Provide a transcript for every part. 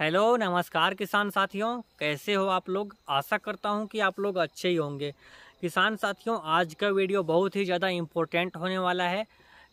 hello नमस्कार किसान साथियों कैसे हो आप लोग आशा करता हूं कि आप लोग अच्छे ही होंगे किसान साथियों आज का वीडियो बहुत ही ज़्यादा इम्पोर्टेंट होने वाला है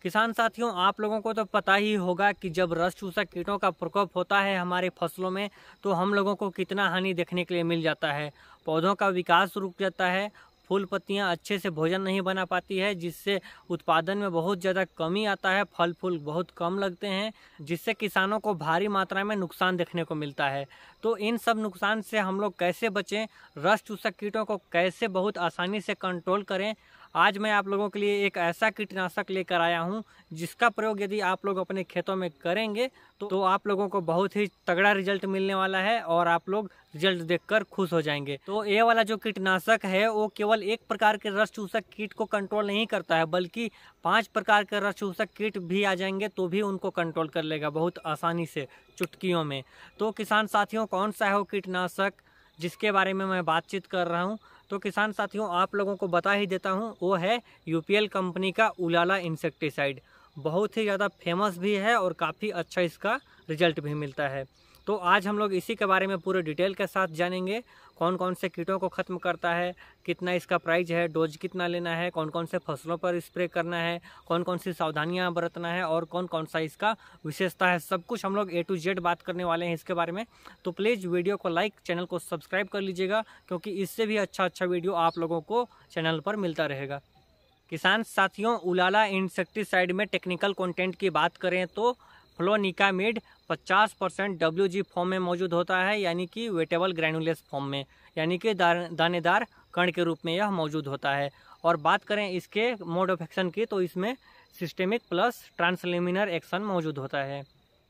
किसान साथियों आप लोगों को तो पता ही होगा कि जब रस चूसा कीटों का प्रकोप होता है हमारे फसलों में तो हम लोगों को कितना हानि देखने के लिए मिल जाता है पौधों का विकास रुक जाता है फूल पत्तियाँ अच्छे से भोजन नहीं बना पाती है जिससे उत्पादन में बहुत ज़्यादा कमी आता है फल फूल बहुत कम लगते हैं जिससे किसानों को भारी मात्रा में नुकसान देखने को मिलता है तो इन सब नुकसान से हम लोग कैसे बचें रस चूसक कीटों को कैसे बहुत आसानी से कंट्रोल करें आज मैं आप लोगों के लिए एक ऐसा कीटनाशक लेकर आया हूँ जिसका प्रयोग यदि आप लोग अपने खेतों में करेंगे तो, तो आप लोगों को बहुत ही तगड़ा रिजल्ट मिलने वाला है और आप लोग रिजल्ट देखकर खुश हो जाएंगे तो ये वाला जो कीटनाशक है वो केवल एक प्रकार के रस चूसक कीट को कंट्रोल नहीं करता है बल्कि पांच प्रकार के रस चूसक कीट भी आ जाएंगे तो भी उनको कंट्रोल कर लेगा बहुत आसानी से चुटकियों में तो किसान साथियों कौन सा है वो कीटनाशक जिसके बारे में मैं बातचीत कर रहा हूँ तो किसान साथियों आप लोगों को बता ही देता हूँ वो है यूपीएल कंपनी का उलाला इंसेक्टिसाइड बहुत ही ज़्यादा फेमस भी है और काफ़ी अच्छा इसका रिजल्ट भी मिलता है तो आज हम लोग इसी के बारे में पूरे डिटेल के साथ जानेंगे कौन कौन से कीटों को ख़त्म करता है कितना इसका प्राइज है डोज कितना लेना है कौन कौन से फसलों पर स्प्रे करना है कौन कौन सी सावधानियाँ बरतना है और कौन कौन सा इसका विशेषता है सब कुछ हम लोग ए टू जेड बात करने वाले हैं इसके बारे में तो प्लीज़ वीडियो को लाइक चैनल को सब्सक्राइब कर लीजिएगा क्योंकि इससे भी अच्छा अच्छा वीडियो आप लोगों को चैनल पर मिलता रहेगा किसान साथियों उलाला इंसेक्टिसाइड में टेक्निकल कंटेंट की बात करें तो फ्लोनिकामिड 50 परसेंट डब्ल्यू फॉर्म में मौजूद होता है यानी कि वेटेबल ग्रैनुलस फॉर्म में यानी कि दानेदार कण के रूप में यह मौजूद होता है और बात करें इसके मोड ऑफ एक्शन की तो इसमें सिस्टेमिक प्लस ट्रांसलेमिनर एक्शन मौजूद होता है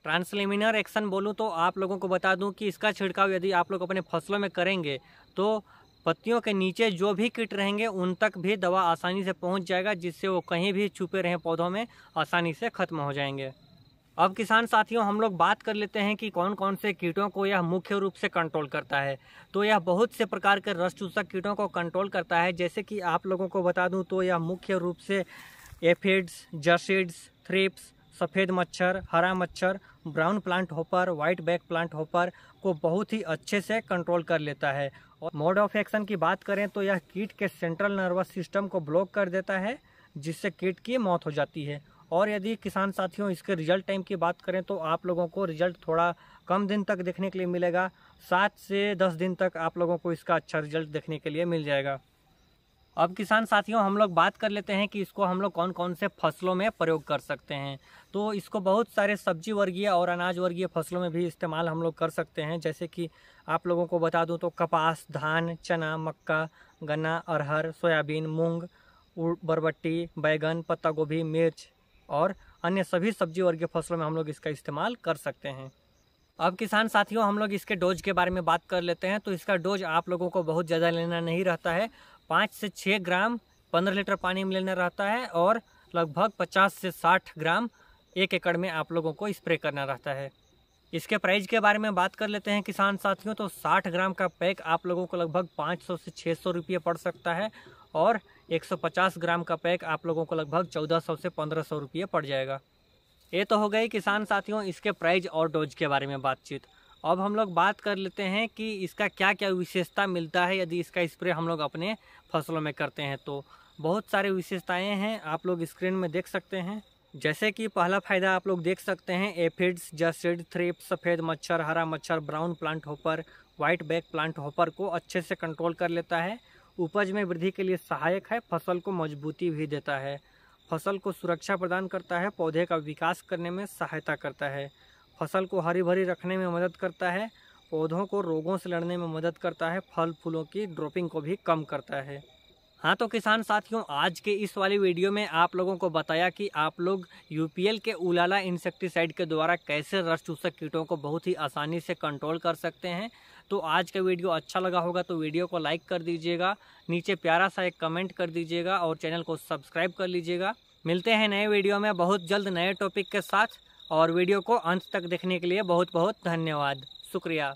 ट्रांसलेमिनर एक्शन बोलूँ तो आप लोगों को बता दूँ कि इसका छिड़काव यदि आप लोग अपने फसलों में करेंगे तो पत्तियों के नीचे जो भी किट रहेंगे उन तक भी दवा आसानी से पहुंच जाएगा जिससे वो कहीं भी छुपे रहें पौधों में आसानी से खत्म हो जाएंगे अब किसान साथियों हम लोग बात कर लेते हैं कि कौन कौन से कीटों को यह मुख्य रूप से कंट्रोल करता है तो यह बहुत से प्रकार के रस चूसक कीटों को कंट्रोल करता है जैसे कि आप लोगों को बता दूं तो यह मुख्य रूप से एफिड्स जर्सिड्स थ्रिप्स सफ़ेद मच्छर हरा मच्छर brown plant hopper white back plant hopper को बहुत ही अच्छे से कंट्रोल कर लेता है और मोड ऑफ एक्शन की बात करें तो यह कीट के सेंट्रल नर्वस सिस्टम को ब्लॉक कर देता है जिससे कीट की मौत हो जाती है और यदि किसान साथियों इसके रिजल्ट टाइम की बात करें तो आप लोगों को रिजल्ट थोड़ा कम दिन तक देखने के लिए मिलेगा सात से दस दिन तक आप लोगों को इसका अच्छा रिजल्ट देखने के लिए मिल जाएगा अब किसान साथियों हम लोग बात कर लेते हैं कि इसको हम लोग कौन कौन से फसलों में प्रयोग कर सकते हैं तो इसको बहुत सारे सब्जी वर्गीय और अनाज वर्गीय फसलों में भी इस्तेमाल हम लोग कर सकते हैं जैसे कि आप लोगों को बता दूं तो कपास धान चना मक्का गन्ना अरहर सोयाबीन मूंग बरबट्टी बैगन पत्ता गोभी मिर्च और अन्य सभी सब्जी वर्गीय फसलों में हम लोग इसका इस्तेमाल कर सकते हैं अब किसान साथियों हम लोग इसके डोज के बारे में बात कर लेते हैं तो इसका डोज आप लोगों को बहुत ज़्यादा लेना नहीं रहता है पाँच से छः ग्राम पंद्रह लीटर पानी में लेना रहता है और लगभग पचास से साठ ग्राम एक एकड़ में आप लोगों को स्प्रे करना रहता है इसके प्राइस के बारे में बात कर लेते हैं किसान साथियों तो 60 ग्राम का पैक आप लोगों को लगभग 500 से 600 रुपये पड़ सकता है और 150 ग्राम का पैक आप लोगों को लगभग 1400 से 1500 रुपये पड़ जाएगा ये तो हो गई किसान साथियों इसके प्राइज और डोज के बारे में बातचीत अब हम लोग बात कर लेते हैं कि इसका क्या क्या विशेषता मिलता है यदि इसका स्प्रे हम लोग अपने फसलों में करते हैं तो बहुत सारे विशेषताएँ हैं आप लोग स्क्रीन में देख सकते हैं जैसे कि पहला फ़ायदा आप लोग देख सकते हैं एफिड्स जसिड थ्रिप सफ़ेद मच्छर हरा मच्छर brown plant hopper white back plant hopper को अच्छे से कंट्रोल कर लेता है उपज में वृद्धि के लिए सहायक है फसल को मजबूती भी देता है फसल को सुरक्षा प्रदान करता है पौधे का विकास करने में सहायता करता है फसल को हरी भरी रखने में मदद करता है पौधों को रोगों से लड़ने में मदद करता है फल फूलों की ड्रॉपिंग को भी कम करता है हाँ तो किसान साथियों आज के इस वाली वीडियो में आप लोगों को बताया कि आप लोग यूपीएल के उलाला इंसेक्टिसाइड के द्वारा कैसे रस चूसक कीटों को बहुत ही आसानी से कंट्रोल कर सकते हैं तो आज का वीडियो अच्छा लगा होगा तो वीडियो को लाइक कर दीजिएगा नीचे प्यारा सा एक कमेंट कर दीजिएगा और चैनल को सब्सक्राइब कर लीजिएगा मिलते हैं नए वीडियो में बहुत जल्द नए टॉपिक के साथ और वीडियो को अंत तक देखने के लिए बहुत बहुत धन्यवाद शुक्रिया